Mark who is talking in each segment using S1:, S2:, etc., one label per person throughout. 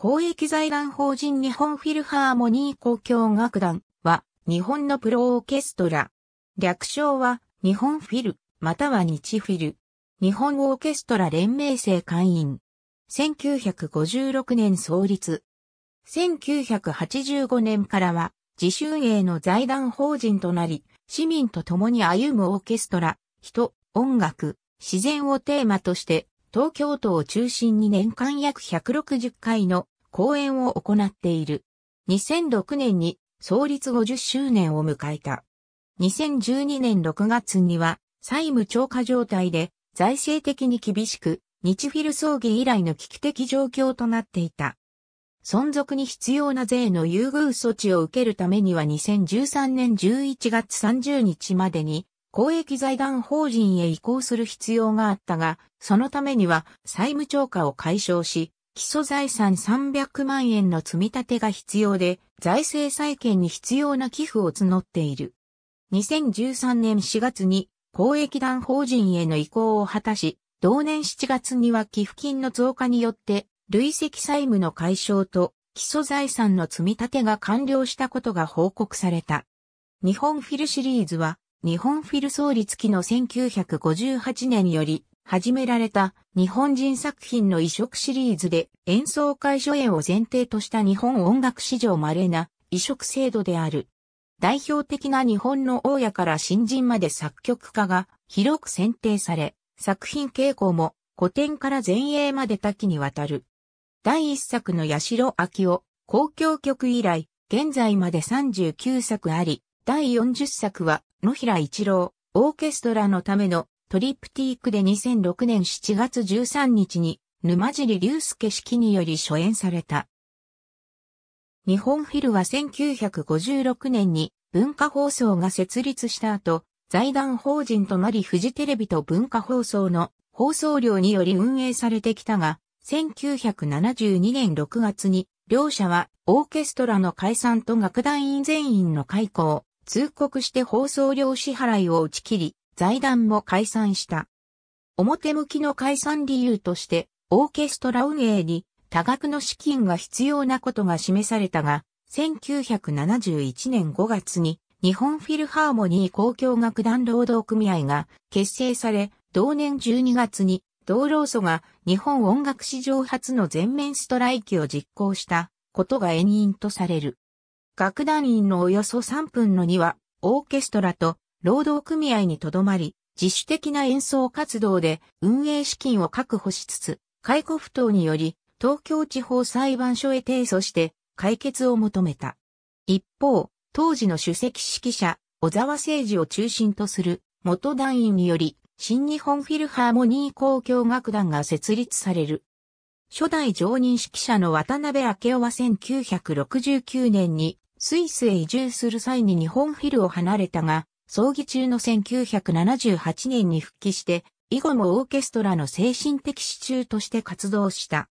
S1: 公益財団法人日本フィルハーモニー交響楽団は日本のプロオーケストラ。略称は日本フィル、または日フィル。日本オーケストラ連盟制会員。1956年創立。1985年からは自主運営の財団法人となり、市民と共に歩むオーケストラ、人、音楽、自然をテーマとして東京都を中心に年間約160回の講演を行っている。2006年に創立50周年を迎えた。2012年6月には債務超過状態で財政的に厳しく日フィル葬儀以来の危機的状況となっていた。存続に必要な税の優遇措置を受けるためには2013年11月30日までに公益財団法人へ移行する必要があったが、そのためには債務超過を解消し、基礎財産300万円の積み立てが必要で、財政再建に必要な寄付を募っている。2013年4月に公益団法人への移行を果たし、同年7月には寄付金の増加によって、累積債務の解消と基礎財産の積み立てが完了したことが報告された。日本フィルシリーズは日本フィル創立期の1958年より始められた日本人作品の移植シリーズで演奏会初演を前提とした日本音楽史上稀な移植制度である。代表的な日本の大家から新人まで作曲家が広く選定され、作品傾向も古典から前衛まで多岐にわたる。第一作の八代秋を公共曲以来、現在まで39作あり、第40作は、野平一郎、オーケストラのためのトリプティークで2006年7月13日に、沼尻隆介式により初演された。日本フィルは1956年に文化放送が設立した後、財団法人となりフジテレビと文化放送の放送料により運営されてきたが、1972年6月に両者はオーケストラの解散と楽団員全員の解雇通告して放送料支払いを打ち切り、財団も解散した。表向きの解散理由として、オーケストラ運営に多額の資金が必要なことが示されたが、1971年5月に日本フィルハーモニー交響楽団労働組合が結成され、同年12月に同労組が日本音楽史上初の全面ストライキを実行したことが延因とされる。楽団員のおよそ3分の2は、オーケストラと労働組合にとどまり、自主的な演奏活動で運営資金を確保しつつ、解雇不当により、東京地方裁判所へ提訴して解決を求めた。一方、当時の主席指揮者、小沢誠二を中心とする元団員により、新日本フィルハーモニー交響楽団が設立される。初代常任指揮者の渡辺明夫は1969年にスイスへ移住する際に日本フィルを離れたが、葬儀中の1978年に復帰して、以後もオーケストラの精神的支柱として活動した。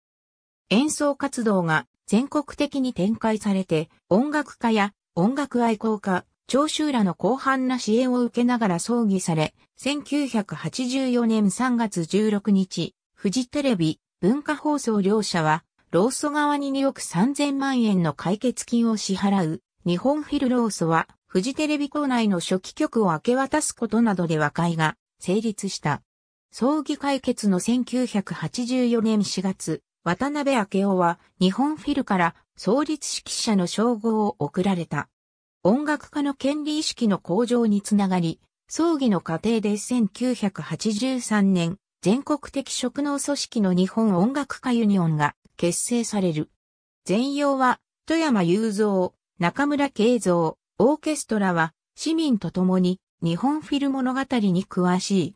S1: 演奏活動が全国的に展開されて、音楽家や音楽愛好家、聴衆らの広範な支援を受けながら葬儀され、1984年3月16日、フジテレビ、文化放送両社は、労組側に2億3000万円の解決金を支払う、日本フィル労組は、フジテレビ構内の初期局を明け渡すことなどで和解が成立した。葬儀解決の1984年4月、渡辺明夫は日本フィルから創立指揮者の称号を贈られた。音楽家の権利意識の向上につながり、葬儀の過程で1983年、全国的職能組織の日本音楽家ユニオンが結成される。全容は、富山雄三、中村慶三、オーケストラは、市民と共に、日本フィル物語に詳しい。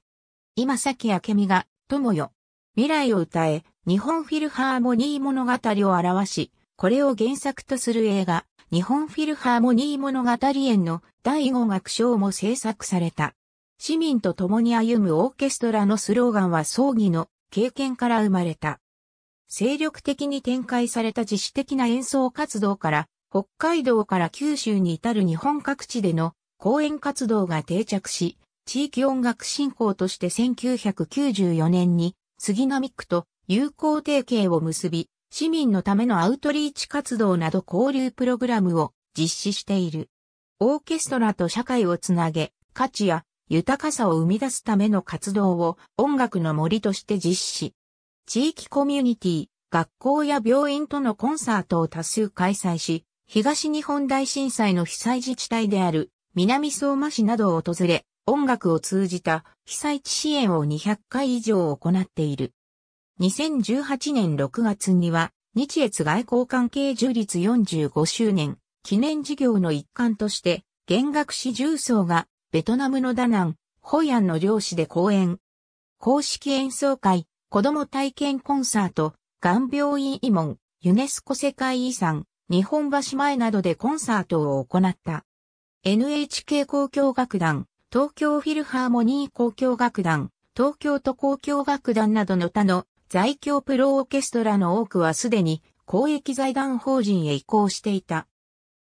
S1: 今崎明美が、友よ。未来を歌え、日本フィルハーモニー物語を表し、これを原作とする映画、日本フィルハーモニー物語園の第5楽章も制作された。市民と共に歩むオーケストラのスローガンは葬儀の経験から生まれた。精力的に展開された自主的な演奏活動から、北海道から九州に至る日本各地での講演活動が定着し、地域音楽振興として1994年に杉並区と友好提携を結び、市民のためのアウトリーチ活動など交流プログラムを実施している。オーケストラと社会をつなげ、価値や豊かさを生み出すための活動を音楽の森として実施。地域コミュニティ、学校や病院とのコンサートを多数開催し、東日本大震災の被災自治体である南相馬市などを訪れ、音楽を通じた被災地支援を200回以上行っている。2018年6月には、日越外交関係樹立45周年記念事業の一環として、弦楽師重奏がベトナムのダナン、ホヤンの漁師で講演。公式演奏会、子供体験コンサート、眼病院慰門、ユネスコ世界遺産、日本橋前などでコンサートを行った。NHK 交響楽団、東京フィルハーモニー交響楽団、東京都交響楽団などの他の在京プロオーケストラの多くはすでに公益財団法人へ移行していた。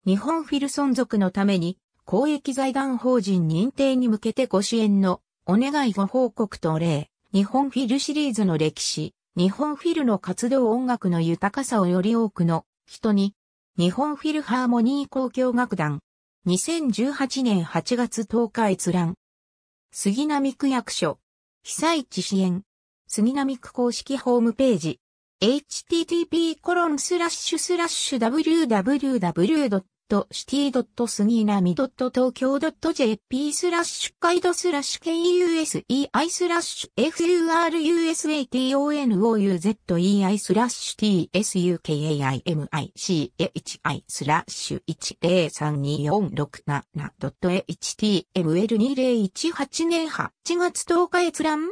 S1: 日本フィル存続のために公益財団法人認定に向けてご支援のお願いご報告と礼。日本フィルシリーズの歴史、日本フィルの活動音楽の豊かさをより多くの人に、日本フィルハーモニー交響楽団、2018年8月10日閲覧。杉並区役所、被災地支援、杉並区公式ホームページ、http://www. シティ・ y s u g i n t o k y o j p スラッシュカイドスラッシュ KUSEI スラッシュ FURUSATONOUZEI スラッシュ TSUKAIMICHI スラッシュ 1032467.html2018 年8月10日閲覧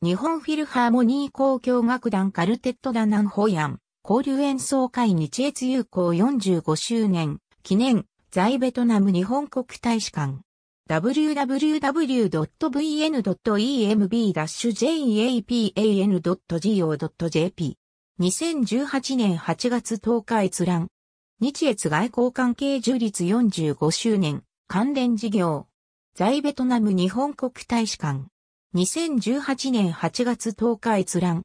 S1: 日本フィルハーモニー交響楽団カルテットダナンホヤン交流演奏会日越友好45周年記念、在ベトナム日本国大使館。www.vn.emb-japan.go.jp 2018年8月10日閲覧。日越外交関係樹立45周年関連事業。在ベトナム日本国大使館。2018年8月10日閲覧。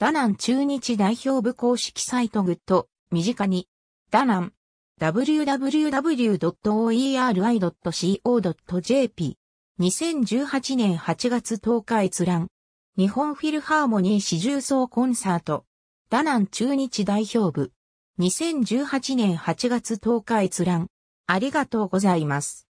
S1: ダナン中日代表部公式サイトグッド、身近に。ダナン、www.oeri.co.jp。2018年8月10日閲覧。日本フィルハーモニー四重奏コンサート。ダナン中日代表部。2018年8月10日閲覧。ありがとうございます。